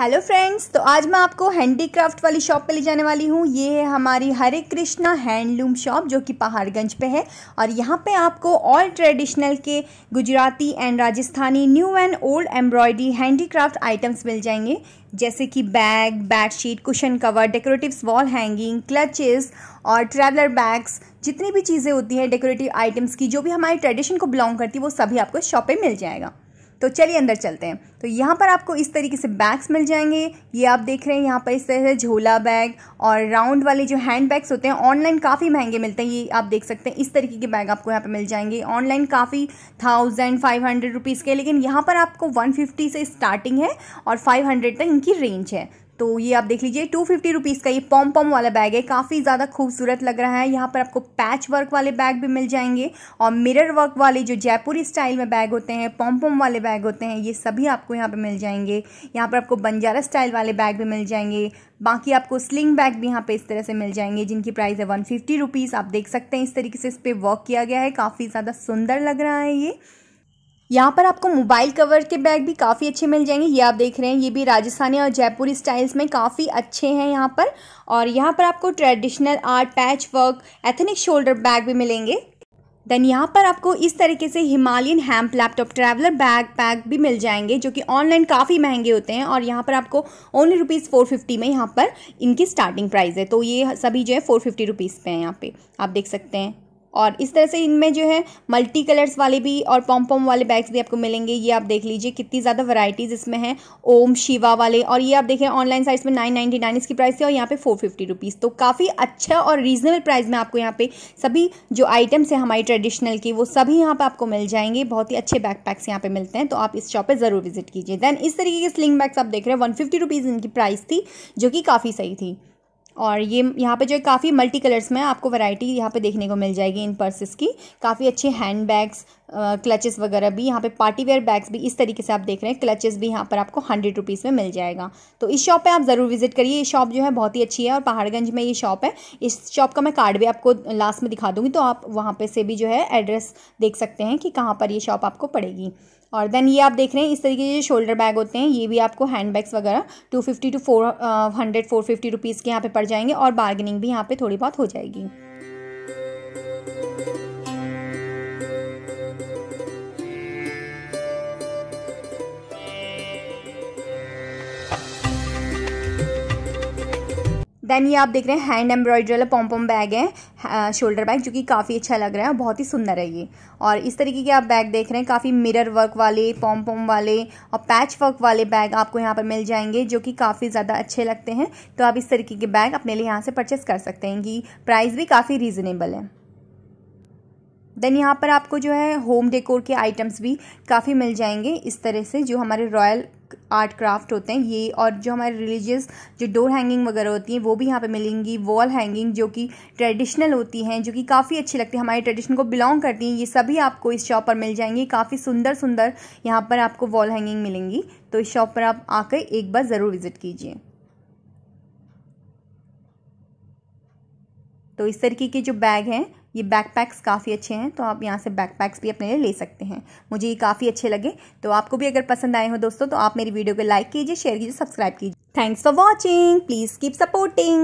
hello friends तो आज मैं आपको हैंडीक्राफ्ट वाली शॉप पे ले जाने वाली हूँ ये है हमारी हरे कृष्णा हैंडलूम शॉप जो कि पहाड़गंज पे है और यहाँ पे आपको ऑल ट्रेडिशनल के Gujarati and Rajasthani new and old embroidery handicraft items मिल जाएंगे जैसे कि bag bedsheet cushion cover decoratives wall hanging clutches और ट्रैवलर बैग्स जितनी भी चीज़ें होती हैं डेकोरेटिव आइटम्स की जो भी हमारी ट्रेडिशन को बिलोंग करती है वो सभी आपको शॉप पर मिल जाएगा तो चलिए अंदर चलते हैं तो यहाँ पर आपको इस तरीके से बैग्स मिल जाएंगे ये आप देख रहे हैं यहाँ पर इस तरह से झोला बैग और राउंड वाले जो हैंड बैग्स होते हैं ऑनलाइन काफ़ी महंगे मिलते हैं ये आप देख सकते हैं इस तरीके के बैग आपको यहाँ पर मिल जाएंगे ऑनलाइन काफ़ी थाउजेंड फाइव हंड्रेड रुपीज़ के लेकिन यहाँ पर आपको वन फिफ्टी से स्टार्टिंग है और फाइव हंड्रेड तक इनकी रेंज है तो ये आप देख लीजिए टू फिफ्टी रुपीज़ का ये पॉम पॉम वाला बैग है काफ़ी ज़्यादा खूबसूरत लग रहा है यहाँ पर आपको पैच वर्क वाले बैग भी मिल जाएंगे और मिरर वर्क वाले जो जयपुरी स्टाइल में बैग होते हैं पॉम पॉम वाले बैग होते हैं ये सभी आपको यहाँ पर मिल जाएंगे यहाँ पर आपको बंजारा स्टाइल वाले बैग भी मिल जाएंगे बाकी आपको स्लिंग बैग भी यहाँ पे इस तरह से मिल जाएंगे जिनकी प्राइस है वन फिफ्टी रुपीज़ आप देख सकते हैं इस तरीके से इस पर वर्क किया गया है काफ़ी ज़्यादा सुंदर लग रहा है ये यहाँ पर आपको मोबाइल कवर के बैग भी काफ़ी अच्छे मिल जाएंगे ये आप देख रहे हैं ये भी राजस्थानी और जयपुरी स्टाइल्स में काफ़ी अच्छे हैं यहाँ पर और यहाँ पर आपको traditional art patch work ethnic shoulder bag भी मिलेंगे देन यहाँ पर आपको इस तरीके से Himalayan hemp laptop traveller bag pack भी मिल जाएंगे जो कि ऑनलाइन काफ़ी महंगे होते हैं और यहाँ पर आपको ओनली रुपीज़ फोर फिफ्टी में यहाँ पर इनकी स्टार्टिंग प्राइस है तो ये सभी जो है फोर फिफ्टी रुपीज़ पे हैं यहाँ पे आप देख सकते हैं और इस तरह से इनमें जो है मल्टी कलर्स वाले भी और पॉम पॉम वाले बैग्स भी आपको मिलेंगे ये आप देख लीजिए कितनी ज़्यादा वैरायटीज़ इसमें हैं ओम शिवा वाले और ये आप देखें ऑनलाइन साइट्स में नाइन नाइन्टी नाइन इसकी प्राइस है और यहाँ पे फोर फिफ्टी रुपीज़ तो काफ़ी अच्छा और रीजनेबल प्राइस में आपको यहाँ पे सभी जो आइटम्स हैं हमारी ट्रेडिशनल की वो सभी यहाँ पर आपको मिल जाएंगे बहुत ही अच्छे बैग पैक्स यहाँ पर मिलते हैं तो आप इस शॉप पर ज़रूर विजिट कीजिए दैन इस तरीके के स्लिंग बैग्स आप देख रहे हैं वन फिफ्टी इनकी प्राइस थी जो कि काफ़ी सही थी और ये यहाँ पे जो है काफ़ी मल्टी कलर्स में आपको वैरायटी यहाँ पे देखने को मिल जाएगी इन पर्सेस की काफ़ी अच्छे हैंड बैग्स क्लचेस वगैरह भी यहाँ पे पार्टी वेयर बैग्स भी इस तरीके से आप देख रहे हैं क्लचेस भी यहाँ पर आपको हंड्रेड रुपीज़ में मिल जाएगा तो इस शॉप पे आप ज़रूर विजिट करिए ये शॉप जो है बहुत ही अच्छी है और पहाड़गंज में ये शॉप है इस शॉप का मैं कार्ड भी आपको लास्ट में दिखा दूँगी तो आप वहाँ पर से भी जो है एड्रेस देख सकते हैं कि कहाँ पर ये शॉप आपको पड़ेगी और देन ये आप देख रहे हैं इस तरीके के शोल्डर बैग होते हैं ये भी आपको हैंड बैग्स वगैरह two fifty two four hundred four fifty rupees के यहाँ पे पड़ जाएंगे और बार्गेनिंग भी यहाँ पे थोड़ी बहुत हो जाएगी देन ये आप देख रहे हैं हैंड एम्ब्रॉयडरी वाला पॉम बैग है शोल्डर बैग जो कि काफ़ी अच्छा लग रहा है बहुत ही सुंदर है ये और इस तरीके के आप बैग देख रहे हैं काफ़ी मिरर वर्क वाले पॉम वाले और पैच वर्क वाले बैग आपको यहाँ पर मिल जाएंगे जो कि काफ़ी ज़्यादा अच्छे लगते हैं तो आप इस तरीके के बैग अपने लिए यहाँ से परचेस कर सकते हैं कि प्राइस भी काफ़ी रीज़नेबल है देन यहाँ पर आपको जो है होम डेकोर के आइटम्स भी काफ़ी मिल जाएंगे इस तरह से जो हमारे रॉयल आर्ट क्राफ्ट होते हैं ये और जो हमारे रिलीजियस जो डोर हैंगिंग वगैरह होती हैं वो भी यहाँ पे मिलेंगी वॉल हैंगिंग जो कि ट्रेडिशनल होती हैं जो कि काफ़ी अच्छी लगती है हमारे ट्रेडिशन को बिलोंग करती हैं ये सभी आपको इस शॉप पर मिल जाएंगी काफ़ी सुंदर सुंदर यहाँ पर आपको वॉल हैंगिंग मिलेंगी तो इस शॉप पर आप आकर एक बार ज़रूर विज़िट कीजिए तो इस तरीके के जो बैग हैं ये बैकपैक्स काफ़ी अच्छे हैं तो आप यहाँ से बैकपैक्स भी अपने लिए ले सकते हैं मुझे ये काफ़ी अच्छे लगे तो आपको भी अगर पसंद आए हो दोस्तों तो आप मेरी वीडियो को लाइक कीजिए शेयर कीजिए सब्सक्राइब कीजिए thanks for watching please keep supporting